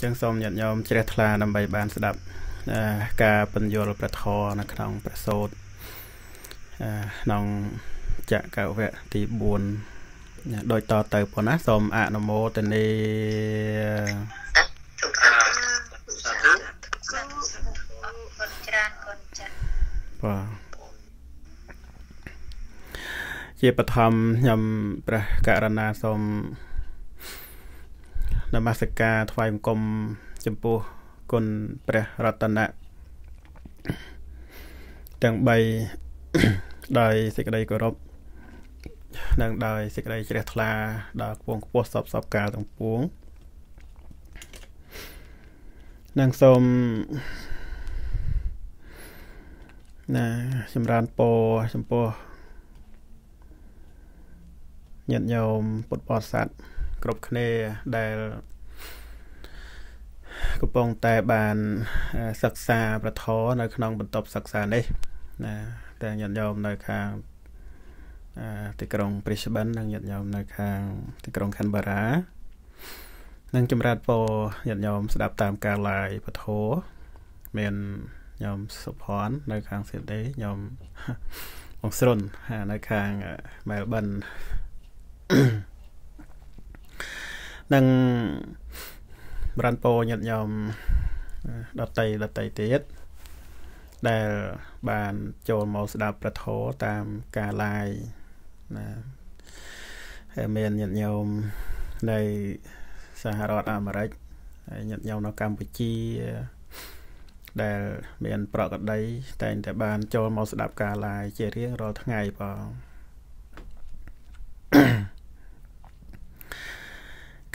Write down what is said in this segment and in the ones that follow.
ចឹងសូមញាតិញោមជ្រះថ្លាដើម្បីបានស្ដាប់ ការបញ្យលព្រះធរនៅក្នុងព្រះសូត្រក្នុងចក្រវៈទី4ដូចតទៅប៉ុណ្ណាសូមអនុមោទនីបាទជាបឋមខ្ញុំព្រះករណាសូមនមស្ការថ្វាយបង្គំចំពោះគុណព្រះរតនៈទាំង3ដោយសេចក្តីគោរពនិងដោយសេចក្តីជ្រះថ្លាដល់ពងខ្ពស់សពសពការទាំងពួងនិងសូមណាចម្រើនពរចំពោះញាតិញោមពុទ្ធបរិស័ទគ្រប់គ្នាដែលកំពុងតែបាន សិក្សាប្រធរនៅ ក្នុងបន្ទប់សិក្សានេះណាតែញាតិញោមនៅខាងទីក្រុង Brisbane និងញាតិញោមនៅខាង ទីក្រុង Canberra និងចម្រើនពរញាតិញោមស្ដាប់តាមការ live ពធមានញោមសុផាន់នៅខាង Sydney ញោមអង្គស្រុននៅខាង Melbourne នឹងបរានពោញាតញោមដតីដតីទៀតដែលបានចូលមកស្ដាប់ប្រធោតាមការឡាយណាហើយមានញាតញោមនៅសហរដ្ឋអាមេរិកហើយញាតញោមនៅកម្ពុជាដែល មានប្រកដីតែងតែបានចូលមកស្ដាប់ការឡាយជារៀងរាល់ថ្ងៃបង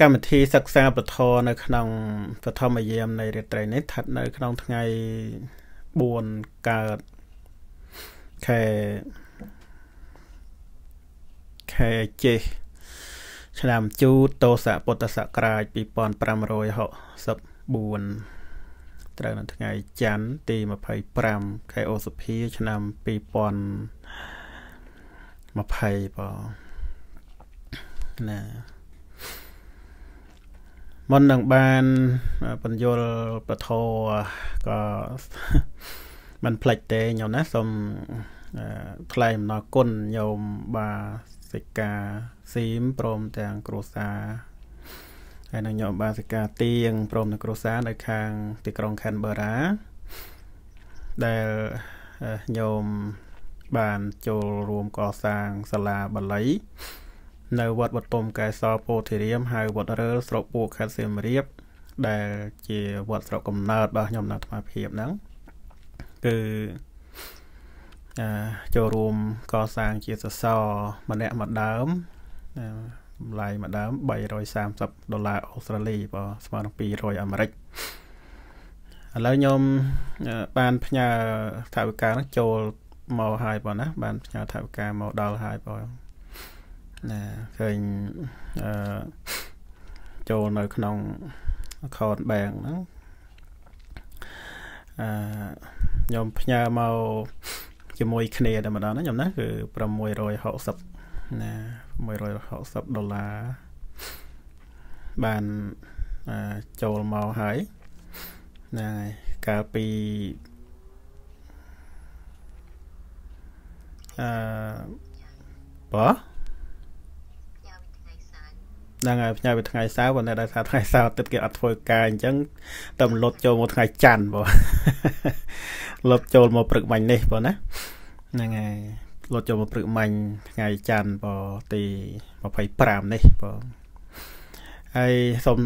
កម្មវិធីសិក្សាបឋមនៅក្នុងបឋមយាមនៃរាត្រីនេះស្ថិតនៅក្នុងថ្ងៃ4កើតខែខែចេះឆ្នាំជូតោសពុទ្ធសករាជ2564ត្រូវនៅថ្ងៃច័ន្ទទី25ខែឧសភាឆ្នាំ2020បងណាមុននឹងបានបញ្យលពធក៏មិនផ្លិចទេញោមណាសូមថ្លែងអំណរគុណញោមបាសិកាស៊ីមព្រមទាំងគ្រួសារហើយនឹងញោមបាសិកាទៀងព្រមនឹងគ្រួសារនៅខាង ទីក្រុង Canberra ដែលញោមបានចូលរួមកសាងសាលាបាលីនៅវត្តបតុមកែសរពោធិរាមហៅវត្តរើលស្រុកពួកខេត្តសៀមរាបដែល ជាវត្តស្រុកកំណើតរបស់ខ្ញុំនៅអាត្មាភាពហ្នឹងគឺអឺចូលរួមកសាងជាសសរម្នាក់ម្ដើមតម្លៃម្ដើម330ដុល្លារអូស្ត្រាលីបើស្មើនឹង200អាមេរិកឥឡូវខ្ញុំបានផ្ញើថវិកានឹងចូលមកហើយបងណាបានផ្ញើថវិកាមកដល់ហើយបងណាឃើញអឺចូលនៅក្នុង account bank ហ្នឹងអឺខ្ញុំផ្ញើមកជាមួយគ្នាតែម្ដងណាខ្ញុំណាគឺ660ណា660ដុល្លារបានចូលមកហើយហ្នឹងហើយកាលពីអឺបើហ្នឹងហើយផ្ញើពីថ្ងៃសៅរ៍ប៉ុន្តែដោយសារថ្ងៃសៅរ៍ទឹកគេអត់ធ្វើការអញ្ចឹងតែលុតចូលមកថ្ងៃច័ន្ទបងលុតចូលមកព្រឹកមិញនេះបងណាហ្នឹងហើយលុតចូលមកព្រឹកមិញថ្ងៃច័ន្ទបងទី25នេះបងហើយសូម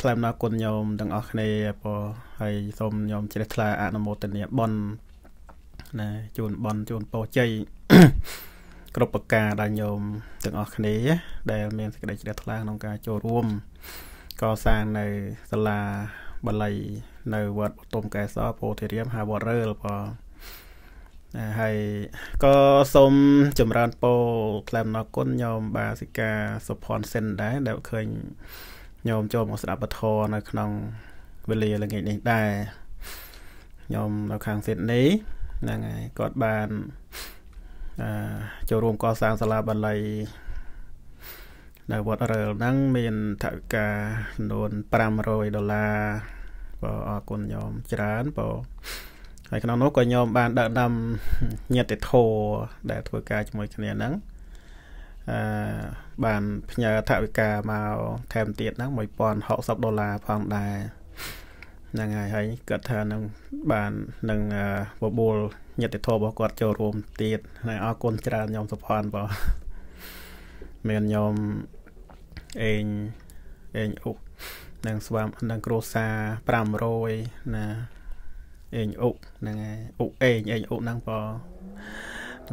ថ្លែងអំណរគុណញោមទាំងអស់គ្នាបងហើយសូមញោមជ្រះថ្លាអនុមោទនាបុណ្យណាជូនបុណ្យជូនពរជ័យគ្រប់ប្រការដែលញោមទាំងអស់គ្នាដែលមានសេចក្តីជ្រះថ្លាក្នុងការចូលរួមកសាងនៅសាលាបល័យនៅវត្តបទុមកែសរពោធិរាមហៅវត្តរើលបងហើយក៏សូមចម្រើនពរក្លែមណគុណញោមបាសិកាសុផនសិនដែរដែលឃើញញោមចូលមកស្ដាប់ពធនៅ ក្នុងវេលាល្ងាចនេះដែរញោមនៅខាងសិតនេះហ្នឹងហើយគាត់បានចូលរួមកសាងសាលាបាលីនៅវត្តរើលហ្នឹងមានថវិកាចំនួន500ដុល្លារបងអរគុណញោមច្រើនបងហើយក្នុងនោះក៏ញោមបានដឹកនាំញាតិធម៌ដែលធ្វើការជាមួយគ្នាហ្នឹងអឺបានផ្ញើថវិកាមកថែមទៀតហ្នឹង1060ដុល្លារផងដែរហ្នឹងហើយហើយគាត់ថានឹងបាននឹងបបួលញាតិធម៌របស់គាត់ចូលរួមទៀតហើយអរគុណច្រើនខ្ញុំសុផានបងមានខ្ញុំអេងអេងអុកនឹងស្វាមនឹងគ្រួសារ500ណាអេងអុកហ្នឹងហើយអុកអេងអេងអុកហ្នឹងប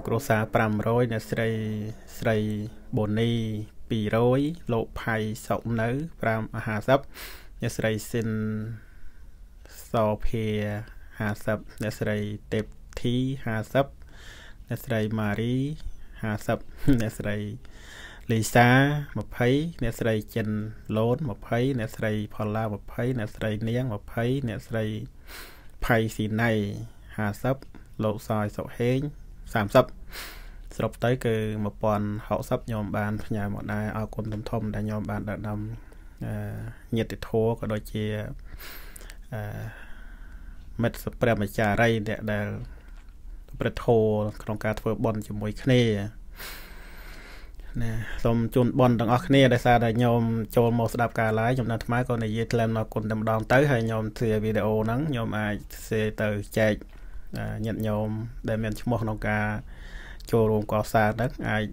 ងគ្រួសារ500អ្នកស្រីស្រីបូនី200លោកផៃសុកនៅ550អ្នកស្រីស៊ីនសភា50អ្នកស្រីទេព T 50អ្នកស្រី Mary 50អ្នកស្រីលីសា20អ្នកស្រីចិនឡូន20អ្នកស្រីផល្លា20អ្នកស្រីនាង20អ្នកស្រីផៃស៊ីណៃ50លោកសោយសុហេង30សរុបទៅគឺ1060ខ្ញុំបានផ្ញើមកដែរអរគុណធំធំដែលខ្ញុំបានដឹកនាំញាតិធัวក៏ដូចជាមិត្តសព្រះមចារីដែលប្រធោក្នុងការធ្វើបន់ជាមួយ គ្នាណាសូមជូនបនទាំងអស់គ្នាដែលសារតែខ្ញុំចូលមកស្ដាប់ការ live ខ្ញុំនៅថ្មក៏និយាយថ្លែមដល់គុណតែម្ដងទៅហើយខ្ញុំធ្វើវីដេអូហ្នឹងខ្ញុំអាចសេទៅចែកញាតិញោមដែលមានឈ្មោះក្នុងការចូលរួមកសាងហ្នឹងអាច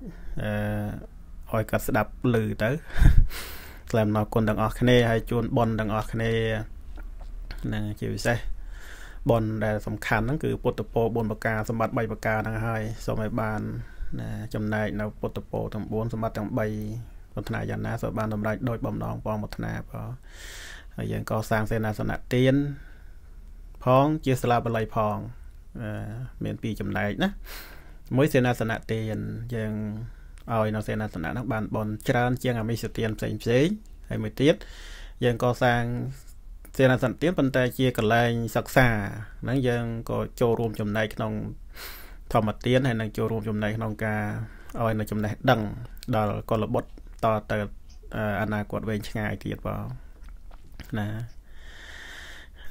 ឲ្យគាត់ស្ដាប់ឮទៅថ្លែមដល់គុណទាំងអស់គ្នាហើយជូនបនទាំងអស់គ្នាហ្នឹងជាពិសេសបនដែលសំខាន់ហ្នឹងគឺពុទ្ធពរ4ប្រការសម្បត្តិ3ប្រការហ្នឹងហើយសូមឲ្យបានណាចំណែកនៅពុទ្ធពរទាំង4សម្បត្តិទាំង3ប្រាថ្នាយ៉ាងណាសូមបានតម្រេចដោយបំណងបងប្រាថ្នាផងហើយយើងក៏សាងសេនាសនៈទានផងជាសាលាបល័យផងមានពីរចំណែកណាមួយសេនាសនៈទានយើងឲ្យនៅសេនាសនៈហ្នឹងបាន បនច្រើន ជាងអមិសទានផ្សេងផ្សេងហើយមួយទៀតយើងក៏សាងសេនាសន្តិភាពប៉ុន្តែជាកន្លែងសិក្សាហ្នឹងយើងក៏ចូលរួមចំណែកក្នុង ធម្មទានហើយនឹងចូលរួមចំណែកក្នុងការឲ្យ នៅចំណេះដឹង ដល់កុលបុត្រតទៅអនាគតវែងឆ្ងាយទៀតបងណា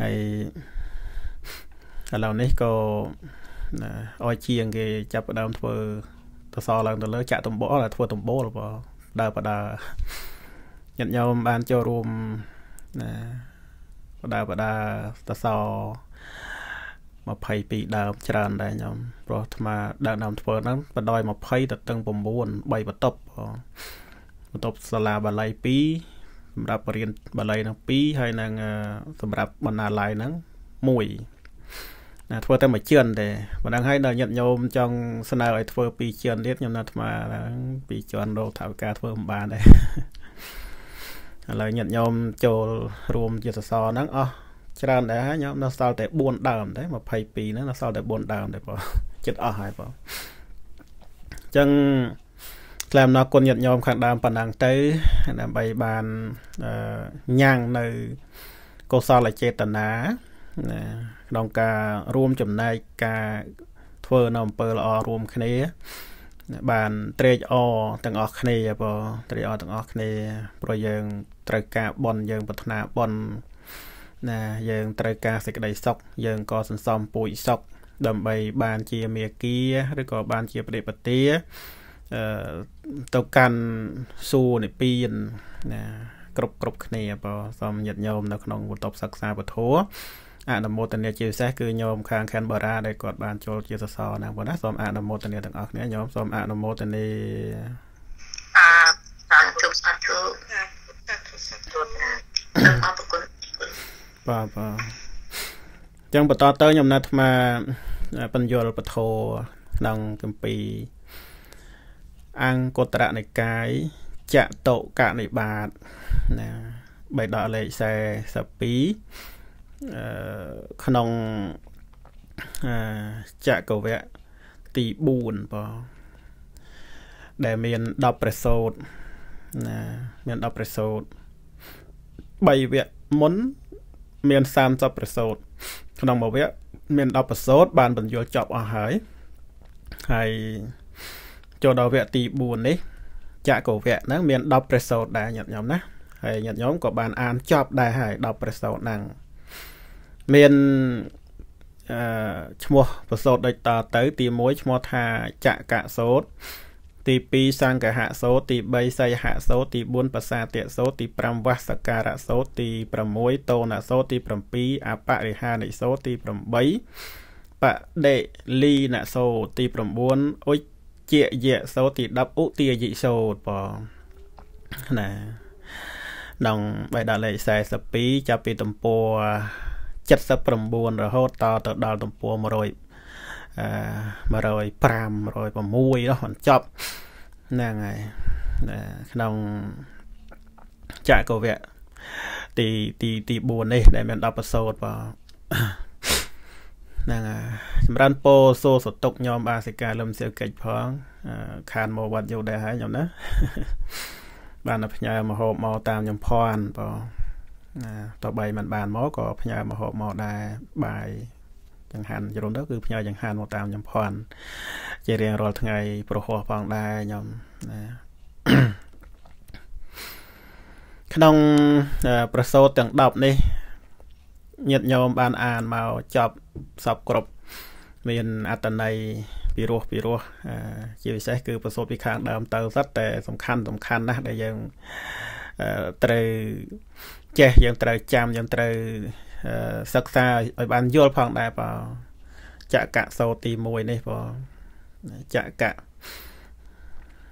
ហើយឥឡូវនេះក៏ឲ្យជាងគេចាប់ផ្ដើមធ្វើតសឡើងទៅលើចាក់ដំបូលធ្វើដំបូលបងដើរបដើញាតិញោមបានចូលរួមណាបដាបដាសស22ដើមច្រើនដែរខ្ញុំព្រោះអាត្មាដើមដើមធ្វើហ្នឹងបដ ாய் 20ទៅតឹង9 3បន្ទប់បន្ទប់សាលាបាលី2សម្រាប់បរិញ្ញាបាលីហ្នឹង2ហើយនឹងសម្រាប់បណ្ណាល័យហ្នឹង1ណាធ្វើតែមួយជឿនទេបណ្ដឹងហើយដល់ញាតិញោមចង់ស្នើឲ្យធ្វើ2ជឿនទៀតខ្ញុំណាអាត្មា2ជឿនរោថាវិការធ្វើមិនបានដែរឥឡូវញាតិញោមចូលរួមយុទ្ធសាស្ត្រហ្នឹងអស់ច្រើនដែរហើយញោមនៅសល់តែ4ដើមទេ22ហ្នឹងនៅសល់តែ4ដើមទេបងចិត្តអស់ហើយបងអញ្ចឹងថ្លែងអំណរគុណញាតិញោមខាងដើមប៉ុណ្ណឹងទៅដើម្បីបានញ៉ាំងនៅកុសលចេតនាណាក្នុងការរួមចំណែកការ ធ្វើនៅអំពើល្អរួមគ្នាបានត្រេកអរទាំងអស់គ្នាបងត្រេកអរទាំងអស់គ្នាព្រោះយើងត្រូវការបន់យើងប្រាថ្នាបន់ណា យើងត្រូវការសេចក្តីសុខយើងក៏សន្សំពូជសុខដើម្បីបានជាមេគាឬក៏បានជាប្រតិបទាអឺទៅកាន់សួរនិព្វានណាគ្រប់គ្រប់គ្នាបងសូមញាតញោមនៅក្នុងវត្តបសិក្សាពធោអនុមោទនាជាពិសេសគឺញោមខាងខានបារាដែលគាត់បានចូលជាសសរណាបងណាសូមអនុមោទនាទាំងអស់គ្នាញោមសូមអនុមោទនាអឺសាធុសាធុសាធុសាធុអរគុណបាទបាទចឹងបន្តទៅខ្ញុំណាត់អាត្មាបញ្យលពធក្នុងគម្ពីរអង្គតរនិកាយចតុកនិបាតណាបេដកលេខ42ក្នុងចក្រវៈទី4បងដែលមាន10ប្រសូតណាមាន10ប្រសូត3វគ្គមុនមាន30ប្រសូតក្នុងមួយវគ្គមាន10ប្រសូតបានបញ្យល់ចប់អស់ហើយហើយចូលដល់វគ្គទី4នេះចក្រវៈហ្នឹងមាន10ប្រសូតដែរញាតិញោមណាហើយញាតិញោមក៏បានអានចប់ដែរហើយ10ប្រសូតហ្នឹងមានអឺឈ្មោះប្រសូតដូចតទៅ ទី1ឈ្មោះថាចកៈសោតទី2សង្កហសោតទី3សយហសោតទី4បសាទៈសោតទី5វស្សការៈសោតទី6តោណសោតទី7អបរិហានិសោតទី8បដេលីណសោតទី9អុជយៈសោតទី10ឧទាយិសោតបងណាក្នុងបេដាលេខ42ចាប់ពីទំព័រ79រហូតតទៅដល់ទំព័រ100 105 106ដល់បញ្ចប់ហ្នឹងហើយក្នុងចក្រវៈទីទីទី4នេះ ដែលមាន10ប្រសូតបាទហ្នឹងចម្រើនពោសូសតុកញោមបាសិកាលឹមសៀវកិច្ចផង ខានមកវត្តយោដែរហើយខ្ញុំណាបានផ្ញើមកហូបមកតាមខ្ញុំភ័ណ្ឌបងណាតបីมันបានមកក៏ផ្ញើមកហូបមកដែរបាយចង្ហាន់ជ្រុំទៅគឺផ្ញើចង្ហាន់មកតាមខ្ញុំផាន់ជារៀងរាល់ថ្ងៃ ប្រហោះផងដែរខ្ញុំណាក្នុងប្រសូតទាំង10នេះញាតិញោមបានអានមកចប់សពគ្រប់មានអត្តន័យពីរោះពីរោះជាពិសេសគឺប្រសូតពីខាងដើមទៅសិតតែសំខាន់សំខាន់ណាស់ដែលយើងត្រូវចេះយើងត្រូវចាំយើងត្រូវសិក្សាឲ្យបានយល់ផងដែរបងចក្រសោទី1នេះបងចក្រខ្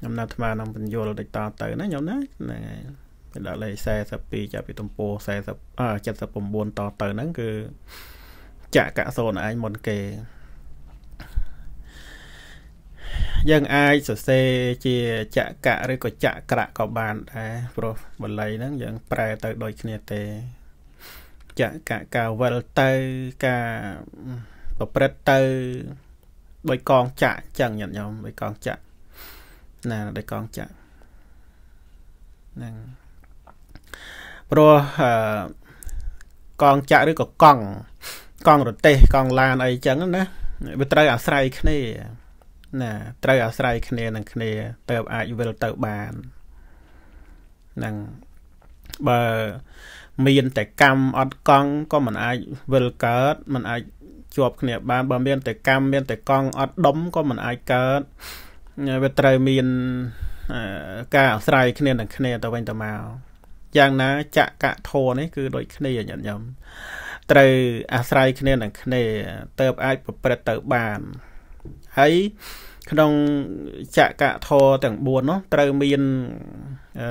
ញុំនៅអាត្មានឹងបញ្យល់ដូចតទៅណាខ្ញុំណាហ្នឹងហើយដល់លេខ42ចាប់ពីទំព័រ40 79តទៅហ្នឹងគឺចក្រសោឯងមុនគេយើងអាចសរសេរជាចក្រកៈឬក៏ចក្រៈក៏បានដែរព្រោះបល័យហ្នឹងយើង ប្រែទៅដូចគ្នាទេចក្រៈការវិលទៅការប្រព្រឹត្តទៅដោយកងចក្រចឹងញាតិញោមដោយកងចក្រណាដោយកងចក្រហ្នឹងព្រោះកងចក្រឬក៏កង់កង់រទេស កង់ឡានអីចឹងណាវាត្រូវអាស្រ័យគ្នាណាត្រូវអាស្រ័យគ្នានឹងគ្នា ទៅអាចវិលទៅបាននឹងបើ មានតែកម្មអត់កង់ក៏មិនអាចវិលកើតមិនអាចជាប់គ្នាបានបើមានតែកម្មមាន តែកង់អត់ដុំក៏មិនអាចកើតវាត្រូវមានការអាស្រ័យគ្នានឹងគ្នាទៅវិញទៅមកយ៉ាងណាចក្រធរនេះគឺដូចគ្នាញាតិញោមត្រូវអាស្រ័យគ្នានឹងគ្នាទៅអាចប្រព្រឹត្តទៅបានហើយក្នុងចក្រធរទាំង4នោះត្រូវមានអឺ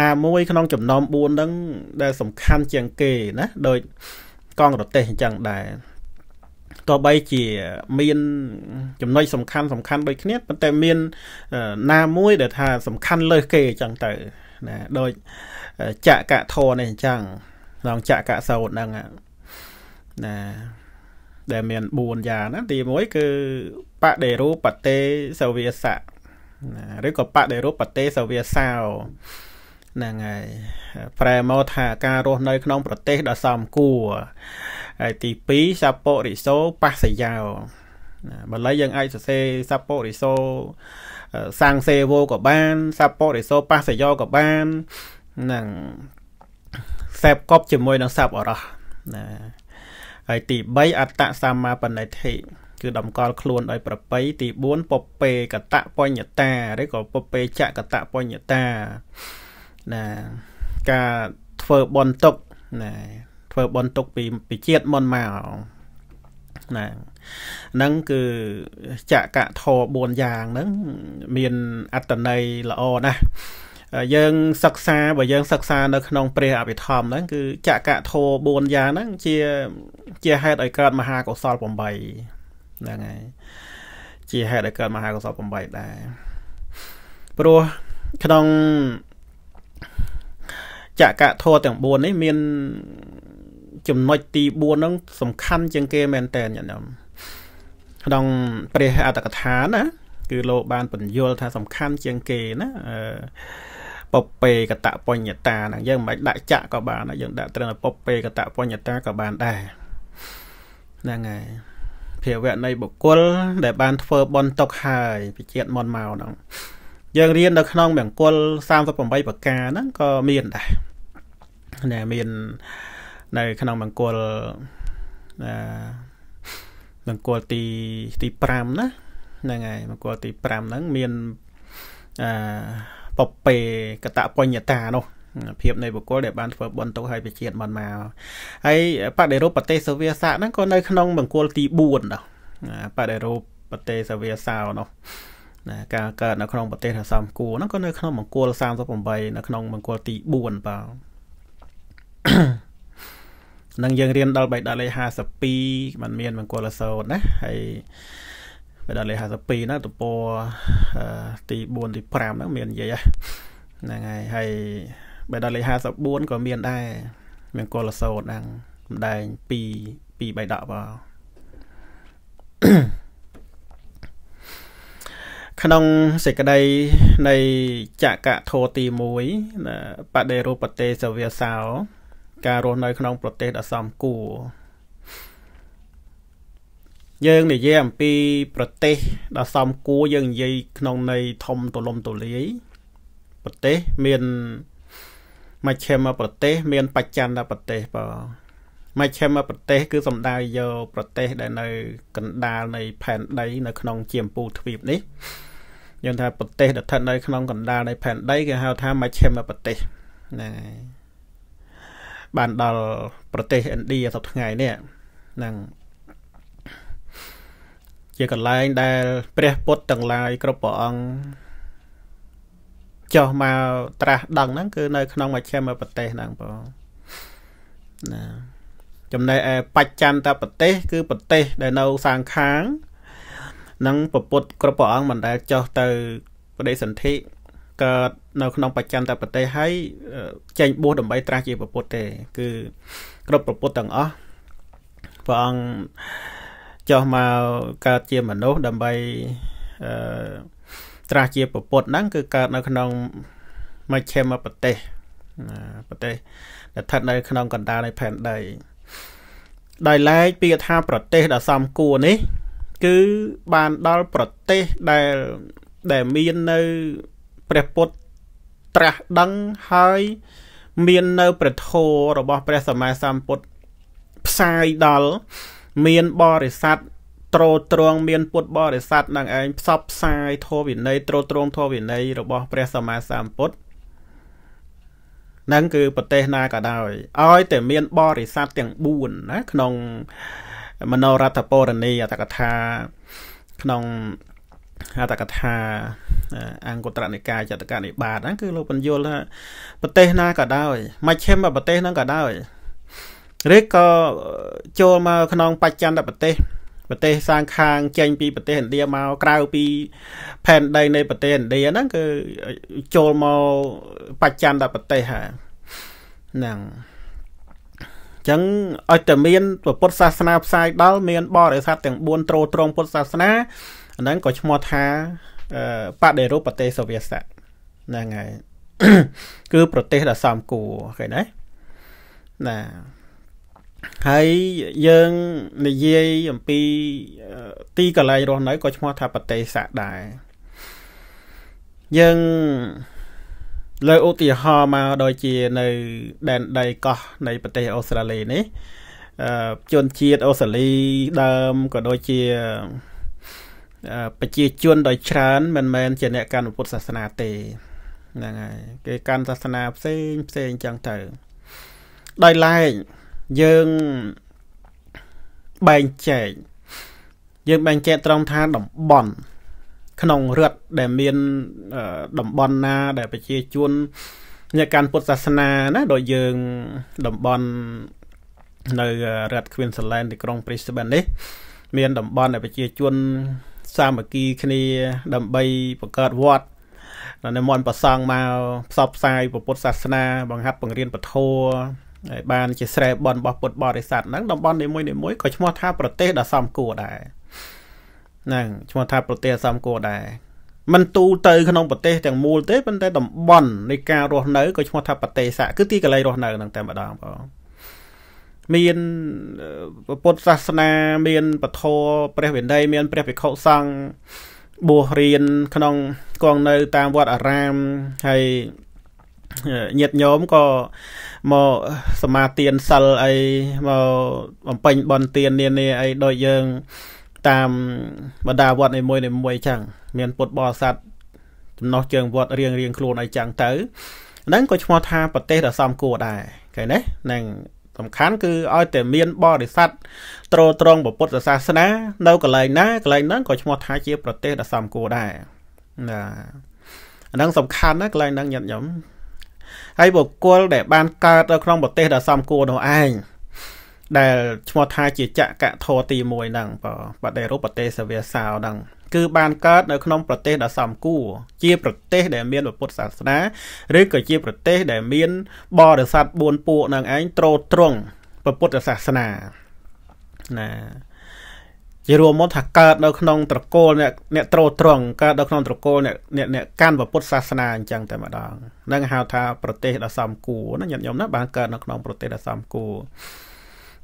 ណាមួយ ក្នុង ចំណោម4ហ្នឹង ដែល សំខាន់ជាងគេណាដោយកងរទេសអញ្ចឹងដែរទោះបីជាមានចំណុចសំខាន់សំខាន់ដូចគ្នាប៉ុន្តែ មាន ណាមួយ ដែលថា សំខាន់លើសគេអញ្ចឹងទៅណាដូចចក្រធរនេះអញ្ចឹងក្នុងចក្រសោតហ្នឹងណាដែលមាន4យ៉ាងណាទី1គឺបដិរូបតេសវាសៈណាឬក៏បដិរូបតេសវាសោហ្នឹងហើយប្រែមកថាការរស់នៅ ក្នុងប្រទេសដ៏សមគួរហើយទី2សពរិសោបស្សយោណាបាលីយើងអាចសរសេរសពរិសោសាំងសេវោក៏បានសពរិសោបស្សយោក៏បានហ្នឹងសេពកប់ជាមួយ នឹងសពអរោះណាហើយទី3អត្តសម្មាបណិធិគឺតម្កល់ខ្លួនដោយប្រប្រ័យទី4ពពេកតបញ្ញតាឬក៏ពពេចកតបញ្ញតាណាការធ្វើបន់ទុកណាធ្វើបន់ទុកពីពីជាតិមុនមកណាហ្នឹងគឺចកៈធ4យ៉ាងហ្នឹងមានអត្តន័យល្អណាស់យើងសិក្សាបើយើងសិក្សានៅក្នុងព្រះអភិធម្មហ្នឹងគឺចក្រធោ4យ៉ាងហ្នឹងជាជាហេតុឲ្យកើតមហាកុសល8ហ្នឹងហើយជាហេតុឲ្យកើតមហាកុសល8ដែរព្រោះក្នុងចក្រធោទាំង4នេះមាន ចំណុចទី4ហ្នឹងសំខាន់ ជាងគេមែនតើញាតិញោមក្នុងព្រះអត្តកថាណាគឺលោកបាន បញ្យល់ថា សំខាន់ជាងគេណាពពេកតបញ្ញតាហ្នឹងយើងមិនបាច់ដាក់ចាក់ក៏បានយើងដាក់ត្រឹមតែពពេកតបញ្ញតាក៏បានដែរហ្នឹងហើយភាវៈនៃបុគ្គលដែលបាន ធ្វើ បន់ຕົកហើយពីជាតិមុនមកហ្នឹងយើងរៀននៅក្នុងមង្គល38ប្រការហ្នឹងក៏មានដែរណែមាននៅក្នុងមង្គលអឺមង្គលទីទី5ណាហ្នឹងហើយមង្គលទី5ហ្នឹងមានអឺបពេកតបញ្ញតានោះភាពនៃបុគ្គលដែលបានធ្វើបុណ្យទុកឲ្យប្រជាជាតិបានមកហើយបដិរូបប្រទេសសាវាសាហ្នឹងក៏នៅក្នុងមង្គលទី4ដែរបដិរូបប្រទេសសាវាសានោះណាការកើតនៅក្នុងប្រទេសរសំគួរហ្នឹងក៏នៅក្នុងមង្គល38នៅក្នុងមង្គលទី4បាទនឹងយើងរៀនដល់បៃតលេខ52มันមានមង្គលសោតណាហើយបើដល់លេខ52ហ្នឹងទំព័រទី4ទី5ហ្នឹងមាននិយាយហ្នឹងហើយហើយបើដល់លេខ54ក៏មានដែរមានកុលសោតហ្នឹងសម្ដែង2 2 3ដកបាទក្នុងសេចក្តីនៃចកធោទី1បដិរូបតេសវាសោការរស់នៅក្នុងប្រទេសដ៏សំគួរយើងនិយាយអំពីប្រទេសដ៏សំគួរយើងនិយាយក្នុងន័យធំទូលំទូលាយប្រទេសមានមជ្ឈិមប្រទេស មានបច្ចន្តប្រទេសបងមជ្ឈិមប្រទេស គឺសំដៅយកប្រទេស ដែលនៅកណ្ដាលនៃផែនដីនៅក្នុង ជាមពូទ្វីបនេះយើងថាប្រទេសដែលស្ថិតនៅក្នុងកណ្ដាលនៃផែនដីគេហៅថាមជ្ឈិមប្រទេសហ្នឹងហើយបានដល់ប្រទេសឥណ្ឌាសប្តាហ៍ថ្ងៃនេះហ្នឹងជាកន្លែងដែលព្រះពុទ្ធទាំងឡាយគ្រប់ព្រះអង្គចុះមកត្រាស់ដឹងហ្នឹង គឺនៅក្នុងមជ្ឈមប្រទេសហ្នឹងបងណាចំណែកឯបច្ចន្តប្រទេស គឺប្រទេស ដែលនៅសាងខាងនិងពពុទ្ធគ្រប់ព្រះអង្គមិនដែលចុះទៅបដិសន្ធិកើតនៅ ក្នុងបច្ចន្តប្រទេសហើយចេញបួសដើម្បីត្រាស់ជាពពុទ្ធទេគឺគ្រប់ពពុទ្ធទាំងអស់ព្រះអង្គចុះមកកើតជាមនុស្សដើម្បីអឺត្រាស់ជាប្រពុតហ្នឹងគឺកើតនៅ ក្នុងមជ្ឈិមប្រទេស ប្រទេសដែលស្ថិតនៅ ក្នុងកណ្ដាលនៃផែនដីដោយឡែកពាក្យថាប្រទេសដ៏សំគួរនេះ គឺបានដល់ប្រទេសដែលដែលមាននៅ ព្រះពុទ្ធត្រាស់ដឹងហើយមាននៅព្រះធម៌របស់ ព្រះសម្មាសម្ពុទ្ធផ្សាយដល់មានបរិស័ទត្រោត្រងមានពុទ្ធបរិស័ទនឹងឯងផ្សព្វផ្សាយធម៌វិន័យត្រោត្រងធម៌វិន័យរបស់ ព្រះសម្មាសម្ពុទ្ធនឹងគឺប្រទេសណាក៏ដោយឲ្យតែមានបរិស័ទទាំង4ណាក្នុងមនោរដ្ឋពរនីអតកថា ក្នុងអតកថាអង្គត្រនិកាចតកនិបាតហ្នឹងគឺលោកបញ្យលថាប្រទេសណាក៏ដោយមជ្ឈិមប្រទេសហ្នឹងក៏ដោយឬក៏ចូលមកក្នុងបច្ច័នតប្រទេសប្រទេសសាងខាង ចេញពីប្រទេសឥណ្ឌាមកក្រៅពីផែនដីនៃប្រទេសឥណ្ឌាហ្នឹងគឺចូលមកបច្ច័នតប្រទេសហ្នឹងចឹងឲ្យតែមានពុទ្ធសាសនាផ្សាយ ដល់មានបរិស័ទទាំង4ត្រោត្រង់ពុទ្ធសាសនាអាហ្នឹងក៏ឈ្មោះថាបដិរូបប្រទេសសូវៀតសកហ្នឹងហើយគឺប្រទេសដ៏សមគួរឃើញទេណាហើយយើងនិយាយអំពី ទីកន្លែងរស់នៅក៏ឈ្មោះថាប្រទេសស័កដែរយើងលើឧទាហរណ៍មកដូចជានៅដែនដីកោះ នៃប្រទេសអូស្ត្រាលីនេះជនជាតិអូស្ត្រាលីដើមក៏ដូចជាប្រជាជនដោយច្រើនមិនមែនជាអ្នកកាន់ពុទ្ធសាសនាទេហ្នឹងហើយគេកាន់សាសនាផ្សេងផ្សេងចឹងទៅ ដោយឡែកយើងបែងចែកយើងបែងចែកត្រង់ថាតំបន់ក្នុងរដ្ឋដែលមានតំបន់ណា ដែលប្រជាជនអ្នកកាន់ពុទ្ធសាសនាណាដូចយើងតំបន់នៅរដ្ឋ Queensland ទីក្រុង Brisbane នេះមានតំបន់ដែល ប្រជាជន សាមគ្គីគ្នាដើម្បីបង្កើតវត្តនៅមន្តប្រសង់មកផ្សព្វផ្សាយពុទ្ធសាសនាបង្ហាត់បង្រៀនពធម៌ហើយបានជាស្រែបនរបស់ពុទ្ធបរិស័ទហ្នឹងតំបន់នីមួយនីមួយក៏ឈ្មោះថា ប្រទេសដ៏សំគួរដែរហ្នឹងឈ្មោះថាប្រទេសដ៏សំគួរដែរมันទូទៅ ក្នុងប្រទេសទាំងមូលទេប៉ុន្តែតំបន់នៃការរស់នៅក៏ឈ្មោះថា ប្រទេសស័កគឺទីកន្លែងរស់នៅហ្នឹងតែម្ដងបងមានពុទ្ធសាសនា មានពធព្រះវិន័យមាន ព្រះភិក្ខុសង្ឃបួសរៀនក្នុងកងនៅ តាមវត្តអារាមហើយញាតិញោមក៏មកសមាទានសិលអីមកបំពេញបន់ទាននានាអីដូចយើង តាមបណ្ដាវត្តនីមួយនីមួយចឹងមាន ពុទ្ធបរិស័ទចំណោះជើងវត្តរៀងរៀងខ្លួនអីចឹងទៅហ្នឹងក៏ឈ្មោះថាប្រទេសដ៏សំគួរដែរឃើញទេហ្នឹងសំខាន់គឺឲ្យតែមានបរិស័ទត្រត្រង់ពុទ្ធសាសនានៅកន្លែងណាកន្លែងហ្នឹងក៏ឈ្មោះថាជា ប្រទេសដ៏សំគួរដែរណាអាហ្នឹងសំខាន់ណាកន្លែងហ្នឹងញាតិញោមហើយបុគ្គលដែលបានកើតនៅក្នុងប្រទេសដ៏សំគួរនោះឯងដែលឈ្មោះថាជាចក្រធរទី1ហ្នឹងបដិរូបប្រទេសសវាសោហ្នឹង គឺបានកើតនៅ ក្នុងប្រទេសដ៏សំគួរជាប្រទេសដែលមានពុទ្ធសាសនាឬក៏ជាប្រទេស ដែលមានបរិស័ទ4ពួកហ្នឹងឯងត្រោតត្រង់ពុទ្ធសាសនាណាជារួមមកថាកើតនៅក្នុង ត្រកូលអ្នកអ្នកត្រោត្រង់កើតនៅក្នុងត្រកូលអ្នកអ្នកអ្នកកាន់ពុទ្ធសាសនាអញ្ចឹងតែម្ដងនឹងហៅថាប្រទេសដ៏សំគួរណាញាតិញោមណាបានកើតនៅក្នុងប្រទេសដ៏សំគួរ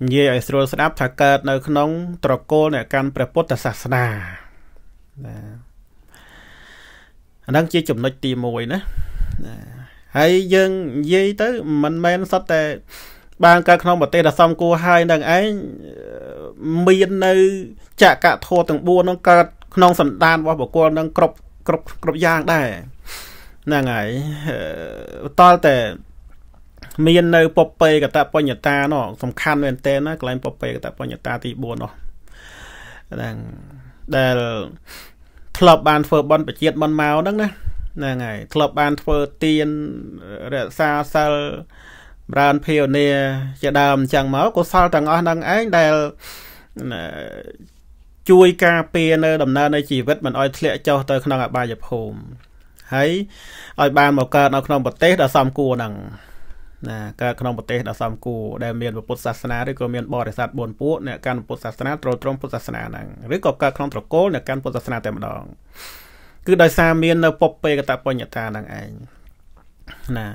និយាយឲ្យស្រួលស្ដាប់ថាកើតនៅក្នុងត្រកូលអ្នកកាន់ព្រះពុទ្ធសាសនាណាអានឹងជាចំណុចទី1ណាណាហើយយើងនិយាយទៅមិនមែនសុទ្ធតែបានកើតក្នុងប្រទេសដ៏សំគួរហើយនឹងឯងមាននៅចក្រធម៌ទាំង4ហ្នឹងកើតក្នុងសន្តានរបស់បុគ្គលនឹងគ្រប់គ្រប់គ្រប់យ៉ាងដែរហ្នឹងហើយតលតែមាននៅពពេកតបញ្ញតានោះសំខាន់មែនតើណាកន្លែងពពេកតបញ្ញតាទី4នោះហ្នឹងដែលធ្លាប់បាន ធ្វើបន់បជាតិបន់មកហ្នឹងណាហ្នឹងហើយធ្លាប់បានធ្វើទៀនរក្សាសិលបរានភាវនាជាដើមអញ្ចឹងមកកុសលទាំងអស់ហ្នឹងឯងដែលជួយការពារនៅដំណើរនៃជីវិតមិនឲ្យធ្លាក់ចុះទៅក្នុងអបាយភូមិហើយឲ្យបានមកកើតនៅក្នុងប្រទេសដ៏សមគួរហ្នឹងណាកើតក្នុងប្រទេសដ៏សមគួរដែលមានពុទ្ធសាសនាឬក៏មានបរិស័ទ4ពួកអ្នកកាន់ពុទ្ធសាសនាត្រួតត្រងពុទ្ធសាសនាហ្នឹងឬក៏កើតក្នុងត្រកូលអ្នកកាន់ពុទ្ធសាសនាតែម្ដងគឺដោយសារមាននៅពពេកតបញ្ញតាហ្នឹងឯងណា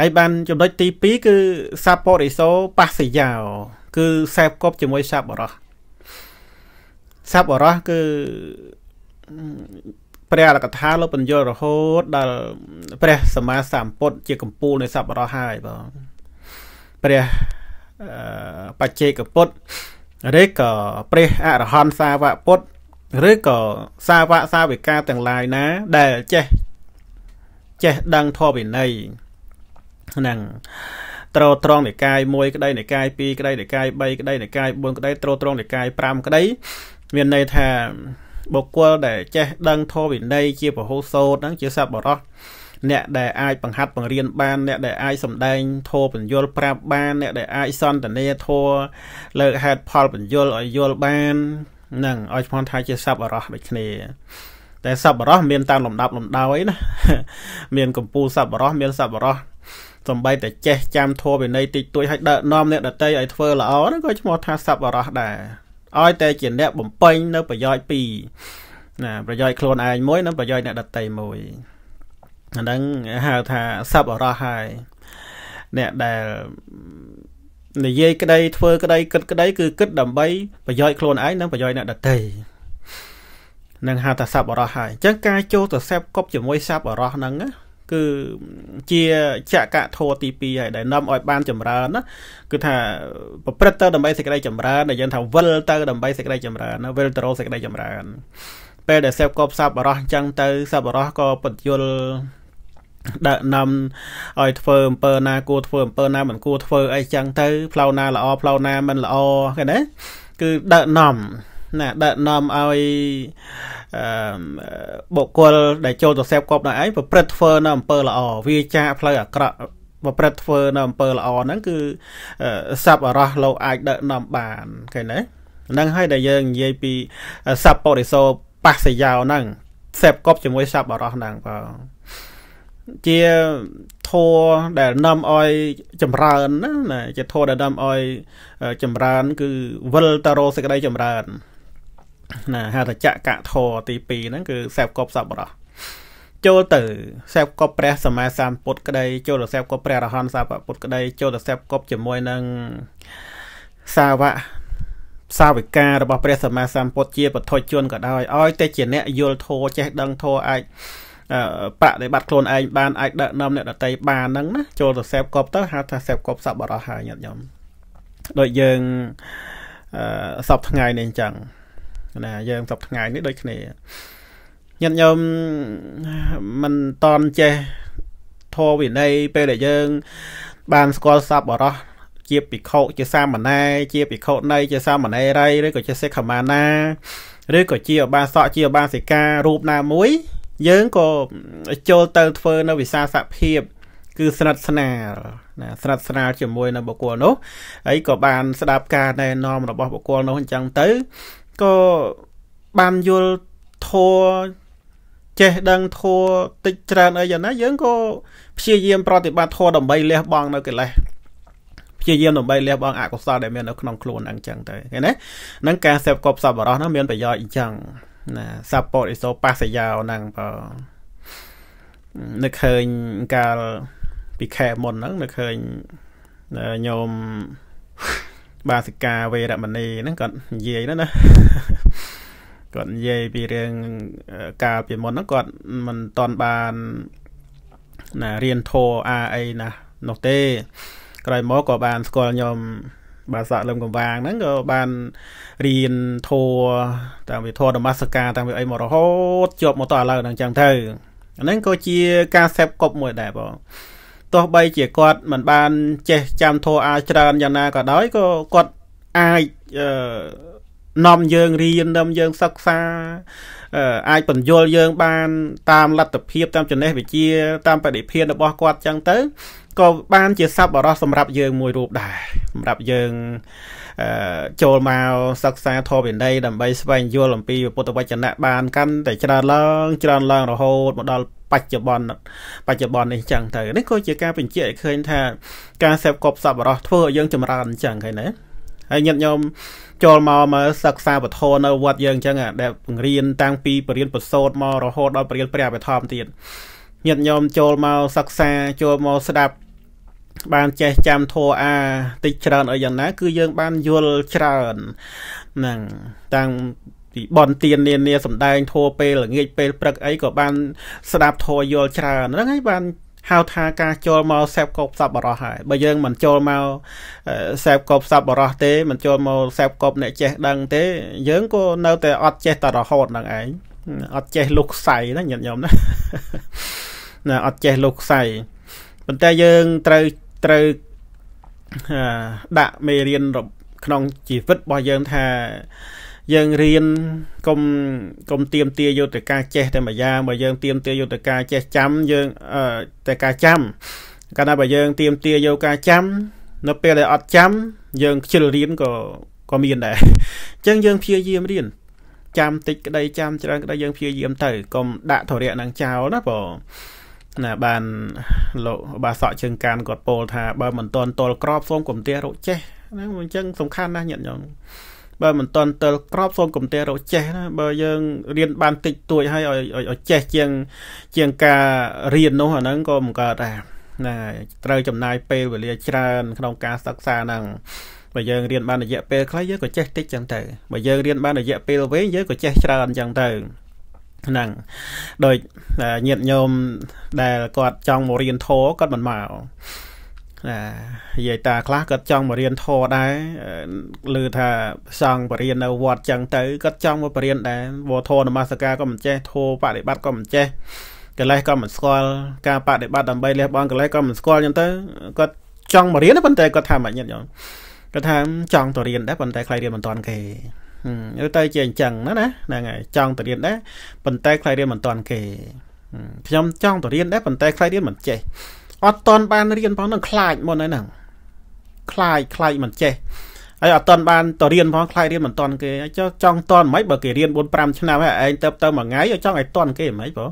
ហើយបានចំណុចទី2គឺសัพពរិសោបស្សយោគឺសែបគប់ជាមួយសាប់អរោះសាប់អរោះគឺព្រះអលកថាលោកបញ្យលរហូតដល់ព្រះសម្មាសម្ពុទ្ធជាកម្ពូលនៃសពរោះហើយបងព្រះបច្ចេកពុទ្ធឬក៏ព្រះអរហន្តសាវកពុទ្ធឬក៏សាវកសាវិកាទាំងឡាយណា ដែលចេះចេះដឹងធម៌វិន័យហ្នឹងត្រត្រង់និកាយ1ក្តីនិកាយ2ក្តីនិកាយ3ក្តីនិកាយ4ក្តីត្រត្រង់និកាយ5ក្តី មានន័យថាបុគ្គលដែលចេះដឹងធម៌វិន័យជាពហុសោតហ្នឹង ជាសប្បុរសអ្នកដែលអាចបង្ហាត់បង្រៀនបានអ្នកដែលអាចសម្ដែងធម៌បញ្យលប្រាប់បានអ្នកដែលអាចសន្ទនាធម៌លើកហេតុផលបញ្យលឲ្យយល់បាននឹងឲ្យស្មន់ថាជាសប្បុរសដូចគ្នាតែសប្បុរសមានតាមលំដាប់លំដោយណាមានកម្ពុជាសប្បុរសមានសប្បុរសសំបីតែចេះចាំធម៌វិន័យតិចតួចឲ្យដឹកនាំអ្នក ដតីឲ្យធ្វើល្អនោះក៏ឈ្មោះថាសប្បុរសដែរឲ្យ តែជាអ្នកបំពេញនៅ ប្រយោជន៍ពីរណាប្រយោជន៍ខ្លួនឯងមួយនិងប្រយោជន៍អ្នកដតីមួយអាហ្នឹងហៅថាសប្បុរសហើយអ្នកដែលនិយាយក្តីធ្វើក្តីគិតក្តីគឺគិតដើម្បីប្រយោជន៍ខ្លួនឯងនិងប្រយោជន៍អ្នកដទៃនឹងហៅថាសប្បុរសហើយអញ្ចឹងការចូលទៅសេពគប់ជាមួយសប្បុរសហ្នឹងណាគឺជាចក្រធម៌ទី2ហើយដែលនាំឲ្យបានចម្រើនណាគឺថាប្រព្រឹត្តទៅដើម្បីសេចក្តីចម្រើនដែលយើងថាវិលទៅដើម្បីសេចក្តីចម្រើនវិលទៅរកសេចក្តីចម្រើនពេលដែលសេពកបសពរោះអញ្ចឹងទៅសពរោះក៏ពន្យល់ដឹកនាំឲ្យធ្វើអំពើណាគួរធ្វើអំពើណាមិនគួរធ្វើអីចឹងទៅផ្លូវណាល្អផ្លូវណាមិនល្អគេណាគឺដឹកនាំណាដឹកនាំឲ្យបុគ្គលដែលចូលទៅសេពគប់ដល់ឯងប្រព្រឹត្តធ្វើនៅអំពើល្អវាចាផ្លូវអាក្រក់ប្រព្រឹត្តធ្វើនៅអំពើល្អហ្នឹងគឺសັບអរោះលោកអាចដឹកនាំបានឃើញទេហ្នឹងហើយដែលយើងនិយាយពីសັບបរិសោបាសយោហ្នឹងសេពគប់ជាមួយសັບអរោះហ្នឹងបងជាធัวដែលនាំឲ្យ ចម្រើនណាជាធัวដែលនាំឲ្យចម្រើន គឺវិលតរោសេចក្តីចម្រើនណាហៅថាចក្រធរទី2ហ្នឹងគឺសេពកប់សពបរោះចូលទៅសេពកប់ព្រះសម្មាសម្ពុទ្ធក្តីចូលទៅសេពកប់ព្រះរហន្តសម្មាពុទ្ធក្តីចូលទៅសេពកប់ជាមួយនឹងសាវកសាវិការបស់ព្រះសម្មាសម្ពុទ្ធជាពធជនក៏ដោយឲ្យតែជាអ្នកយល់ធម៌ចេះដឹងធម៌អាចបប្រតិបត្តិខ្លួនឯងបានអាចដឹកនាំអ្នកដតីបានហ្នឹងណាចូលទៅសេពកប់ទៅហៅថាសេពកប់សពបរោះហើយញាតិញោមដូចយើងសពថ្ងៃនេះអញ្ចឹងណាយើងសប្ថ្ងៃនេះដូចគ្នាញាតិញោមមិនតន់ចេះធម៌វិន័យពេលដែលយើង បាន ស្គាល់សពបរោះជាភិក្ខុជាសាមណេរជាភិក្ខុណីជាសាមណេរីឬក៏ជាសិក្ខាមាណា ឬក៏ជាឧបាសកជាឧបាសិការូបណាមួយ យើងក៏ចូលទៅធ្វើ នៅវិសាសភាពគឺស្និទ្ធស្នាលណាស្និទ្ធស្នាលជាមួយនឹងបុគ្គលនោះហើយក៏បានស្ដាប់ការណែនាំរបស់បុគ្គលនោះអញ្ចឹងទៅក៏បានយល់ធัวចេះដឹងធัวតិចច្រើនអីយ៉ាងណា យើងក៏ព្យាយាមប្រតិបត្តិធัวដើម្បីលះបង់នៅកិលេសព្យាយាមដើម្បីលះបង់អកុសលដែលមាននៅក្នុងខ្លួនអញ្ចឹងទៅឃើញទេហ្នឹងការសេពគប់សពរោះហ្នឹងមានប្រយោជន៍អញ្ចឹងណាសពតអិសោបាសយោហ្នឹងបើនៅឃើញកាលពីខែមុនហ្នឹងនៅឃើញញោមបាសិកាវេរមណីហ្នឹងគាត់និយាយណាណាគាត់និយាយពីរឿងកាលពីមុនហ្នឹងគាត់មិនតន់បានណារៀនធរអាអីណានោះទេ ក្រោយមកក៏បាន ស្គាល់ខ្ញុំ បាទសាក់លឹមកំវាងហ្នឹងក៏បានរៀនធัวតាមវិធធមសការតាមវិអីមករហូតជាប់មកតឥឡូវហ្នឹងចឹងទៅអាហ្នឹងក៏ជាការសេពគប់មួយដែរបងទោះបីជាគាត់មិនបានចេះចាំធัวអាច្រើនយ៉ាងណាក៏ដោយក៏គាត់អាចនាំយើងរៀននាំយើងសិក្សាអាចបញ្យល់យើងបានតាមលទ្ធភាពតាមចំណេះវិជ្ជាតាមបដិភានរបស់គាត់ចឹងទៅក៏បានជាសប្បុរសសម្រាប់យើង មួយរូបដែរសម្រាប់យើងចូលមកសិក្សាធម៌វិន័យដើម្បីស្វែងយល់អំពីពុទ្ធវចនៈបានកាន់តែច្រើនឡើងច្រើនឡើងរហូតមកដល់បច្ចុប្បន្នបច្ចុប្បន្ននេះចឹងទៅនេះក៏ជាការបញ្ជាក់ឲ្យឃើញថា ការសេពគប់សប្បុរសធ្វើឲ្យយើងចម្រើនចឹងឃើញណាហើយញាតិញោមចូលមកមកសិក្សាពធនៅវត្តយើងអញ្ចឹងដែលបង្រៀនតាំងពីបរិញ្ញាបត្រសោតមករហូតដល់បរិញ្ញាព្រះបឋមទៀតញាតិញោមចូលមកសិក្សាចូលមកស្ដាប់បានចេះចាំធัวអាតិចច្រើនអីយ៉ាងណា គឺយើងបានយល់ច្រើនហ្នឹងតាំងពីបនទៀននានាសំដែងធัวពេលល្ងាចពេលព្រឹកអីក៏បានស្ដាប់ធัวយល់ច្រើនហ្នឹងហើយបាន ហៅថាការចូលមកសេពកົບសពបរោះហើយបើយើងមិនចូលមកសេពកົບសពបរោះទេមិនចូលមកសេពកົບអ្នកចេះដឹងទេ យើងក៏នៅតែអត់ចេះតែរហូតហ្នឹងឯងអត់ចេះលុកខ្សែណាញាតិញោមណាណាអត់ចេះលុកខ្សែប៉ុន្តែយើងត្រូវត្រូវដាក់មេរៀនក្នុងជីវិតរបស់យើងថាយើងរៀនកុំកុំទៀមទាយុទ្ធការចេះតែម្យ៉ាងបើយើងទៀមទាយុទ្ធការចេះចាំយើងតែការចាំកាលណាបើយើងទៀមទាយកការចាំនៅពេលដែលអត់ចាំយើងខ្ជិលរៀនក៏ក៏មានដែរអញ្ចឹងយើងព្យាយាមរៀនចាំតិចក្តីចាំច្រើនក្តីយើងព្យាយាមទៅកុំដាក់ធរៈនឹងចោលណាបងណាបានលោកបាសក់ជើងកានគាត់ពោលថាបើមិនតន់តល់ក្របសូមកុំទះរកចេះហ្នឹងអញ្ចឹងសំខាន់ណាស់ញាតិញោមបើមិនតន់ទិលក្របសូមកុំតែរកចេះណាបើយើងរៀនបានតិចតួចហើយឲ្យឲ្យចេះជាង ជាងការរៀននោះអាហ្នឹងក៏មិនកើតដែរណាត្រូវចំណាយពេលវេលាច្រើន ក្នុងការសិក្សាហ្នឹងបើយើងរៀនបានរយៈពេលខ្លីយើងក៏ចេះតិចចឹងទៅបើយើងរៀនបានរយៈពេលវែងយើងក៏ចេះច្រើនចឹងទៅហ្នឹងដោយញាតិញោមដែលគាត់ចង់មករៀនធរគាត់មិនមកនិយាយតាខ្លះគាត់ចង់មករៀនធរដែរលើថាសង្ឃបរៀននៅវត្តចឹងទៅគាត់ចង់មកបរៀនដែរវធរនមស្ការក៏មិនចេះធរបប្រតិបត្តិក៏មិនចេះកិលេសក៏មិនស្គាល់ការបប្រតិបត្តិដើម្បីលះបង់កិលេសក៏មិនស្គាល់ចឹងទៅគាត់ចង់មករៀនប៉ុន្តែគាត់ថាមិនញាតយ៉ាងគាត់ថាចង់ទៅរៀនដែរប៉ុន្តែខ្លៃរៀនមិនតាន់គេឬទៅជាអញ្ចឹងណាណាហ្នឹងហើយចង់ទៅរៀនដែរប៉ុន្តែខ្លៃរៀនមិនតាន់គេខ្ញុំចង់ទៅរៀនដែរប៉ុន្តែខ្លៃរៀនមិនចេះអត់តន់បានរៀនផងនឹងខ្លាចមុនហ្នឹងខ្លាចខ្លាចមិនចេះហើយអត់តន់បានទៅរៀនផងខ្លាចរៀនមិនតន់គេចុះចង់តន់មិនបើគេរៀន4 5ឆ្នាំហើយឯងទៅទៅមួយថ្ងៃចង់ឲ្យតន់គេមិនបង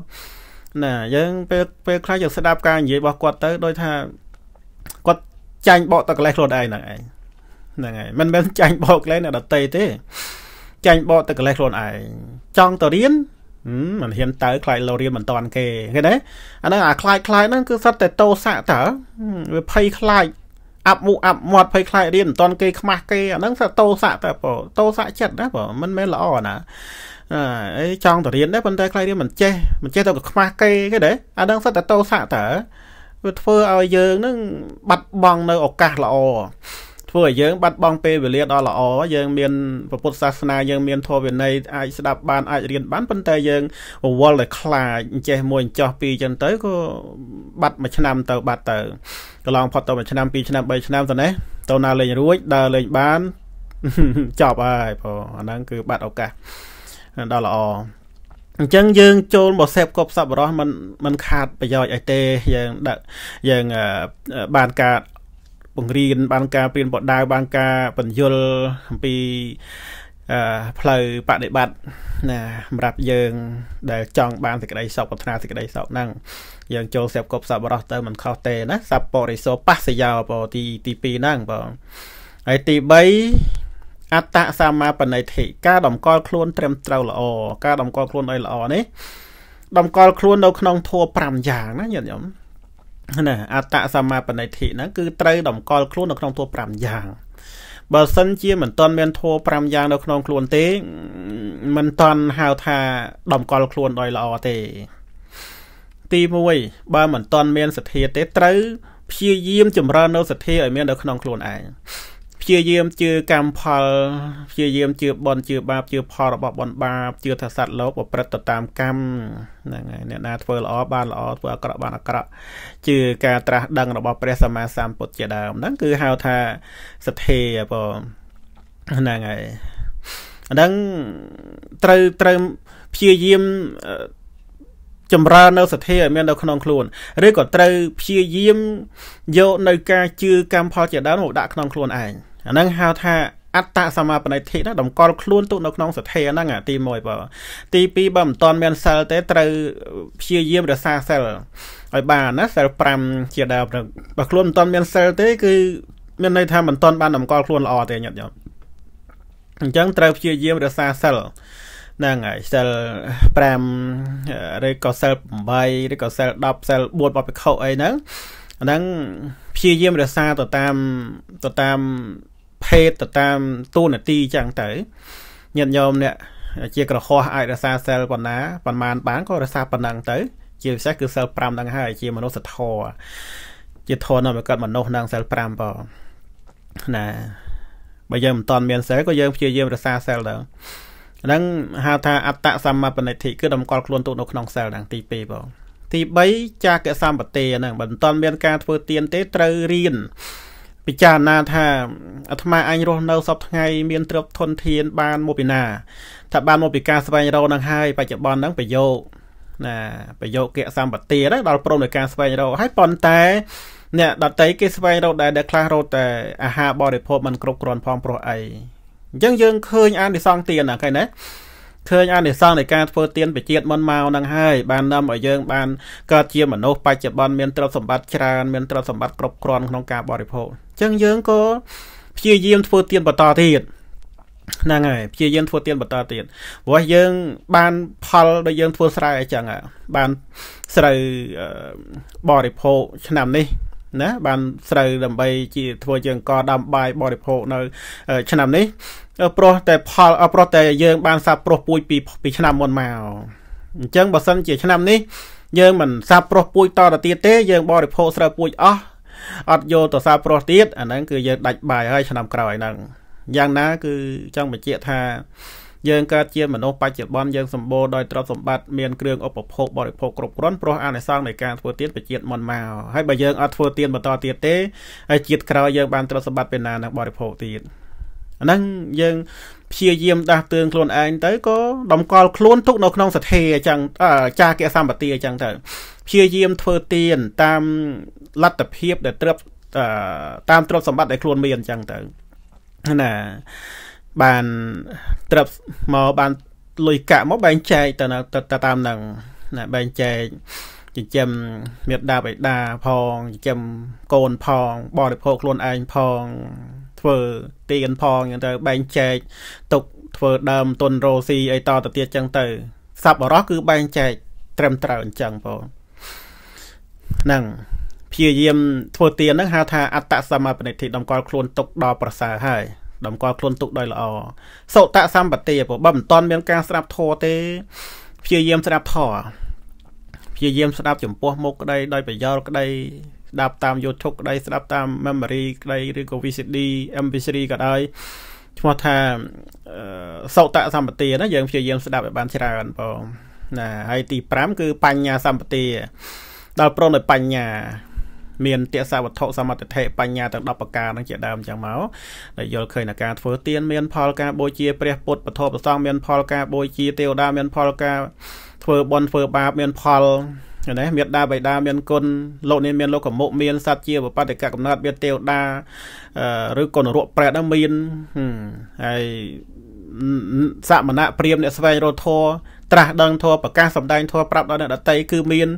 ណាយើង ពេលពេលខ្លះយើងស្ដាប់ការនិយាយរបស់គាត់ទៅដូចថាគាត់ចាញ់បោកតកលេសខ្លួនឯងហ្នឹងឯងហ្នឹងហើយមិនមែនចាញ់បោកលេសអ្នកដតីទេចាញ់បោកតកលេសខ្លួនឯងចង់ទៅរៀនមិនហ៊ានតើខ្លាចលោរៀនមិនតាន់គេឃើញទេអាហ្នឹងអាខ្លាចខ្លាចហ្នឹងគឺសិតតែតោស័កតើវាភ័យខ្លាចអាប់មុខអាប់មាត់ភ័យខ្លាចរៀនមិនតាន់គេខ្មាស់គេអាហ្នឹងសិតតោស័កតើបងតោស័កចិត្តណាបងមិនមែនល្អណាអីចង់ទៅរៀនដែរប៉ុន្តែខ្លាចរៀនមិនចេះមិនចេះទៅខ្មាស់គេគេដែរអាហ្នឹងសិតតែតោស័កតើវាធ្វើឲ្យយើងនឹងបាត់បង់នៅឱកាសល្អធ្វើឲ្យយើងបាត់បង់ពេលវេលាដ៏ល្អយើងមាន ពុទ្ធសាសនាយើងមានធម៌វិន័យអាចស្ដាប់បានអាចរៀនបានប៉ុន្តែយើងរវល់តែខ្លាចអញ្ចេះមួយអញ្ចោះពីរអញ្ចឹងទៅក៏បាត់មួយឆ្នាំទៅបាត់ទៅកន្លងផុតទៅមួយឆ្នាំពីរឆ្នាំបីឆ្នាំទៅនេះទៅណាលេងរួចដើរលេងបានចប់ហើយបងអាហ្នឹងគឺបាត់ឱកាសដល់ល្អអញ្ចឹងយើងចូលមកសេពគប់សប្បុរសมันมันខាតប្រយោជន៍អីទេយើងដាក់យើងបានការបង្រៀនបានការព្រៀនបដាបានការបញ្យលអំពីអឺផ្លូវបដិបត្តិណាសម្រាប់យើង ដែលចង់បានសេចក្តីសុខប្រាថ្នាសេចក្តីសុខហ្នឹងយើងចូលស្រាប់គប់សប្បុរសទៅមិនខុសទេណាសពរិសោបស្សយោបទីទី2ហ្នឹងបងហើយទី3អត្តសម្មាបណិធិការតម្កល់ខ្លួនត្រឹមត្រូវល្អការតម្កល់ខ្លួនឲ្យល្អនេះតម្កល់ខ្លួននៅក្នុងធัว5យ៉ាងណាញាតិញោមណាអត្តសម្មាបណិធិហ្នឹងគឺត្រូវតម្កល់ខ្លួននៅក្នុងធម៌5យ៉ាងបើសិនជាមិនទាន់មានធម៌5យ៉ាងនៅក្នុងខ្លួនទេ មិនទាន់ហៅថាតម្កល់ខ្លួនដោយល្អទេទី1បើមិនទាន់មានសទ្ធាទេត្រូវព្យាយាមចម្រើននៅសទ្ធាឲ្យមាននៅក្នុងខ្លួនឯងព្យាយាមជឿកម្មផលព្យាយាមជឿបនជឿបាបជឿផលរបស់បនបាបជឿថាសត្វលោកប្រព្រឹត្តទៅតាមកម្មហ្នឹងហើយអ្នកណាធ្វើល្អបានល្អធ្វើអាក្រក់បានអាក្រក់ជឿការត្រាស់ដឹងរបស់ព្រះសម្មាសម្ពុទ្ធជាដើមហ្នឹងគឺហៅថាសទ្ធាបងហ្នឹងហើយអាហ្នឹងត្រូវត្រូវព្យាយាមចម្រើននៅសទ្ធាឲ្យមាននៅក្នុងខ្លួនឬក៏ត្រូវព្យាយាមយកនៅការជឿកម្មផលជាដើមមកដាក់ក្នុងខ្លួនឯងអាហ្នឹងហៅថាអត្តសមាបនិធិណាតម្កល់ខ្លួនទុកនៅក្នុងសទ្ធាហ្នឹងទី1បើទី2បើមិនទាន់មានសិលទេត្រូវព្យាយាមរក្សាសិលឲ្យបានណាសិល5ជាដើមបើខ្លួនមិនទាន់មានសិលទេគឺមានន័យថាមិនទាន់បានតម្កល់ខ្លួនល្អទេញាតិញោមអញ្ចឹងត្រូវព្យាយាមរក្សាសិលហ្នឹងហើយសិល5ឬក៏សិល8ឬក៏សិល10សិល4បបិខុអីហ្នឹងអាហ្នឹងព្យាយាមរក្សាទៅតាមទៅតាមភេទទៅតាមទូនាទីចឹងទៅញាតិញោមអ្នកជាក្រហោះអាចរសាសិលប៉ុណ្ណាប៉ុន្មានបានក៏រសាប៉ុណ្ណឹងទៅ ជាពិសេសគឺសិល5ហ្នឹងហើយជាមនុស្សធម៌ជាធម៌នាំឲ្យកើតមនុស្សនឹងសិល5បងណាបើយើងមិនតន់មានសិលក៏យើងព្យាយាមរសាសិលដែរហ្នឹងហៅថាអត្តសម្មបនិធិគឺតម្កល់ខ្លួនទុកនៅក្នុងសិលហ្នឹងទី2បងទី3ចាកសម្បទាហ្នឹងបើមិនតន់មានការធ្វើទៀនទេត្រូវរៀនពិចារណាថាអាត្មាអញរស់នៅសពថ្ងៃមានទ្រព្យធនធាន បានមកពីណាថាបានមកពីការស្វែងរកនឹងហើយបច្ចុប្បន្នហ្នឹងប្រយោគណាប្រយោគគៈសម្បត្តិដល់ព្រមនៃការស្វែងរកហើយប៉ុន្តែ អ្នកដតីគេស្វែងរកដែរដែលខ្លះរកតែអាហារបរិភោគមិនគ្រប់គ្រាន់ផងព្រោះអីអញ្ចឹងយើងឃើញអានិសង្ឃទានហ្នឹងឃើញណាឃើញអានិសង្ឃនៃការធ្វើទានបជាតិមុនមកហ្នឹងហើយបាននាំឲ្យយើងបានកើតជាមនុស្សបច្ចុប្បន្នមានទ្រព្យសម្បត្តិច្រើនមានទ្រព្យសម្បត្តិគ្រប់គ្រាន់ក្នុងការបរិភោគចឹងយើងក៏ព្យាយាមធ្វើទៀនបន្តទៀតហ្នឹងហើយព្យាយាមធ្វើទៀនបន្តទៀតព្រោះយើងបានផលដែលយើងធ្វើស្រែអញ្ចឹងបានស្រូវបរិភោគឆ្នាំនេះណាបានស្រូវដើម្បី ជាធ្វើជាអង្គដាំបាយបរិភោគនៅ ឆ្នាំនេះព្រោះតែផលព្រោះតែយើង បានសាប់ព្រោះពូជពីពីឆ្នាំមុនមកអញ្ចឹងបើសិនជាឆ្នាំនេះយើងមិនសាប់ព្រោះពូជតទៅទៀតទេ យើងបរិភោគស្រូវពូជអស់អត់យកទៅសារប្រុសទៀតអាហ្នឹងគឺយើងដាច់បាយហើយឆ្នាំក្រោយហ្នឹងយ៉ាងណាគឺចង់បញ្ជាក់ថា យើងកើតជាមនុស្សបច្ចុប្បន្នយើងសម្បូរដោយទ្រព្យសម្បត្តិមានគ្រឿងឧបភោគបរិភោគគ្រប់គ្រាន់ព្រោះអានិសង្សនៃការធ្វើទានប្រជាជាតិមុនមកហើយបើយើងអត់ធ្វើទានបន្តទៀតទេហើយជាតិក្រោយយើងបានទ្រព្យសម្បត្តិពេលណានឹងបរិភោគទៀតអាហ្នឹងយើងព្យាយាមដាស់តឿនខ្លួនឯងទៅក៏តម្កល់ខ្លួនទុកនៅក្នុងសទ្ធាអញ្ចឹងចាគៈសម្បទាអញ្ចឹងទៅព្យាយាមធ្វើទានតាមលទ្ធភាពដែលទ្រពតាមទ្រពសម្បត្តិដែលខ្លួនមានអញ្ចឹងទៅណាបានទ្រពមកបានលុយកាក់មកបែងចែកទៅទៅតាមនឹងណាបែងចែកចិញ្ចឹមមេត្តាបិតាផងចិញ្ចឹមកូនផងបរិភោគខ្លួនឯងផងធ្វើទីកនផងអញ្ចឹងទៅបែងចែកទុកធ្វើដើមទុនរោស៊ីអីតទៅទៀតអញ្ចឹងទៅសັບអរោះគឺបែងចែកត្រឹមត្រូវអញ្ចឹងបងហ្នឹងព្យាយាម ធ្វើទានហ្នឹងហៅថាអត្តសមាបនិធិតម្កល់ខ្លួនទុកដល់ប្រសើរហើយតម្កល់ខ្លួនទុកដោយល្អសុតសម្បត្តិព្រោះបើមិនតន់មានការស្ដាប់ធម៌ទេព្យាយាមស្ដាប់ធម៌ព្យាយាម ស្ដាប់ចំពោះមុខក្តីដោយ ប្រយោលក្តីស្ដាប់តាម YouTube ក្តីស្ដាប់តាម memory ក្តីឬក៏ VCD MP3 ក៏ដោយឈ្មោះថាសោតសម្បទាណាយើងព្យាយាមស្ដាប់ឲ្យបានច្រើនបងណាហើយទី5គឺបញ្ញាសម្បទាដល់ប្រនដោយបញ្ញា មានទិសាវត្ថុសមត្ថតិបញ្ញាទាំង10ប្រការនឹងជាដើមចឹងមកដែលយល់ឃើញដល់ការធ្វើទានមានផលការបូជាព្រះពុទ្ធពធប្រសងមានផលការបូជាទេវតាមាន ផលការធ្វើបុណ្យធ្វើបាបមានផលណាមេដាបៃតាមានគុណលោកនេះមានលោកកមុ មានសត្វជាបបតិកកំណត់មានទេវតាឬកុណរៈប្រែតមានហើយសមណៈព្រាមអ្នកស្វែងរកធម៌ត្រាស់ដឹងធម៌ប្រកាសសម្ដែងធម៌ប្រាប់ដល់អ្នកដតីគឺមាន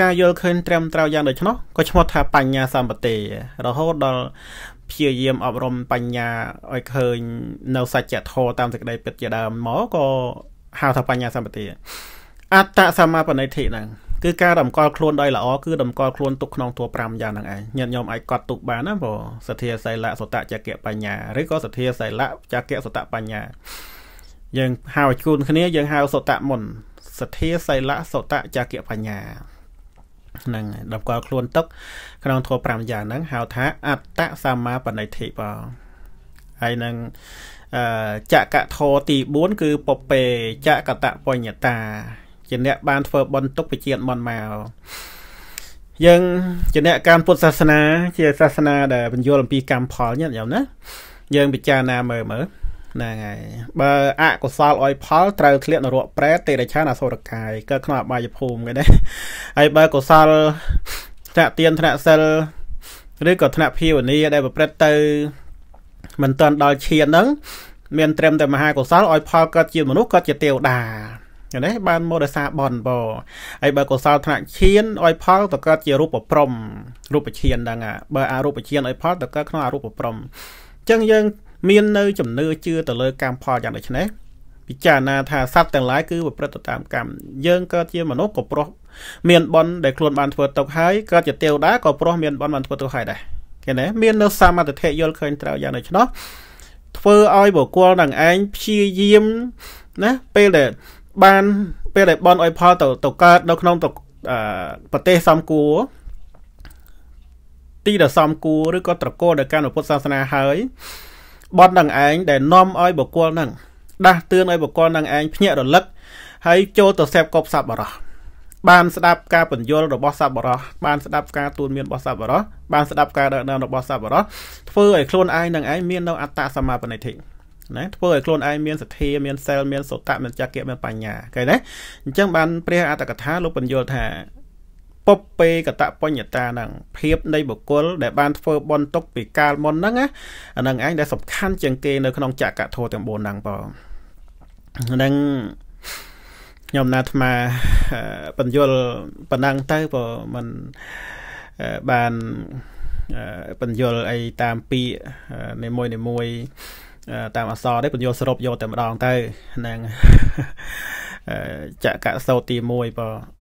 ការយល់ឃើញត្រឹមត្រូវយ៉ាងដូច្នោះក៏ឈ្មោះថាបញ្ញា សម្បតិរហូតដល់ព្យាយាមអប់រំបញ្ញាឲ្យឃើញនៅសច្ចធម៌តាមសេចក្តីពិតជាដើមមកក៏ហៅថាបញ្ញាសម្បតិអត្តសមាបនិធិហ្នឹងគឺការតម្កល់ខ្លួនដោយល្អគឺតម្កល់ខ្លួនទុកក្នុងធัว5យ៉ាងហ្នឹងឯងញាតិញោមអាចកត់ទុកបានណាព្រោះសទ្ធាសីលៈសតៈចក្យបញ្ញាឬក៏សទ្ធាសីលៈចក្យសតៈបញ្ញាយើងហៅជូនគ្នាយើងហៅសតៈមុនសទ្ធាសីលៈសតៈចក្យបញ្ញាហ្នឹងតម្កល់ខ្លួនទុកក្នុងធัว5យ៉ាងហ្នឹងហៅថាអត្តសម្មាបណិធិបងហើយនឹងចកធរទី4គឺពពេចកតបញ្ញតាជាអ្នកបានធ្វើបន់ទុកវិជាបន់មកយើងជាអ្នកការពុទ្ធសាសនា ជាសាសនាដែលបញ្យល់អំពីកម្មផលញាតិញោមណាយើង ពិចារណាមើលមើលហ្នឹងហើយបើអកុសលឲ្យផលត្រូវធ្លាក់នរកប្រែតេរឆានអសុរកាយកើតក្នុងអបាយភូមិគេណាហើយបើកុសលថ្នាក់ទៀនថ្នាក់សិលឬក៏ថ្នាក់ភាវនាដែលប្រព្រឹត្តទៅមិនទាន់ដល់ឈានហ្នឹង មាន ត្រឹមតែមហាកុសលឲ្យផលកើតជាមនុស្សកើតជាទេវតានេះបានមកដោយសារបនបហើយបើកុសលថ្នាក់ឈានឲ្យផលទៅកើតជារូបប្រំរូបឈានហ្នឹងបើអរូបឈានឲ្យផលទៅកើតក្នុងអរូបប្រំអញ្ចឹងយើង មាននៅជំនឿជឿទៅលើកម្មផលយ៉ាងដូចនេះពិចារណា ថាសត្វទាំងឡាយគឺ ប្រព្រឹត្តទៅតាមកម្មយើងកើតជាមនុស្សក៏ព្រោះមាន បនដែលខ្លួនបានធ្វើទុកហើយកើតជាទេវតាក៏ព្រោះមានបនបានធ្វើទុកហើយដែរឃើញទេមាននៅសមត្ថភាពយល់ឃើញត្រូវយ៉ាងដូច្នោះធ្វើឲ្យបុគ្គលនឹងឯងព្យាយាមណាពេលដែលបានពេលដែលបនអុយផលទៅទៅកើតនៅក្នុងប្រទេសសំគួរទីដ៏សំគួរឬក៏ត្រកូលដែលកាន់ពុទ្ធសាសនាហើយបននឹងឯងដែលនាំឲ្យបុគ្គលនឹងដាស់តឿនឲ្យបុគ្គលនឹងឯងភ្ញាក់រលឹកហើយចូលទៅសេពកប់សัพបរោះបានស្ដាប់ការបញ្យលរបស់សัพបរោះបានស្ដាប់ការទូនមានរបស់សัพបរោះបានស្ដាប់ការដឹកនាំរបស់សัพបរោះធ្វើឲ្យខ្លួនឯងនឹងឯងមាននៅអត្តសមាបនិធិណាធ្វើឲ្យខ្លួនឯងមានសទ្ធាមានសិលមានសោតៈមានចក្ខៈមានបញ្ញាគេណាអញ្ចឹងបានព្រះអត្តកថាលោកបញ្យល់ថាពុបពេកតបញ្ញតាហ្នឹងភាពនៃបុគ្គល ដែលបានធ្វើបន់ទុកពីកាលមុនហ្នឹងណាអាហ្នឹងឯងដែលសំខាន់ជាងគេនៅក្នុងចក្រធម៌ទាំង4ហ្នឹងបងហ្នឹងខ្ញុំណាអាត្មាបញ្យលប៉ុណ្ណឹងទៅបើមិនបានបញ្យលអីតាមពាក្យនីមួយៗតាមអសរទេបញ្យលសរុបយកតែម្ដងទៅហ្នឹងចក្រសោតទី1បើ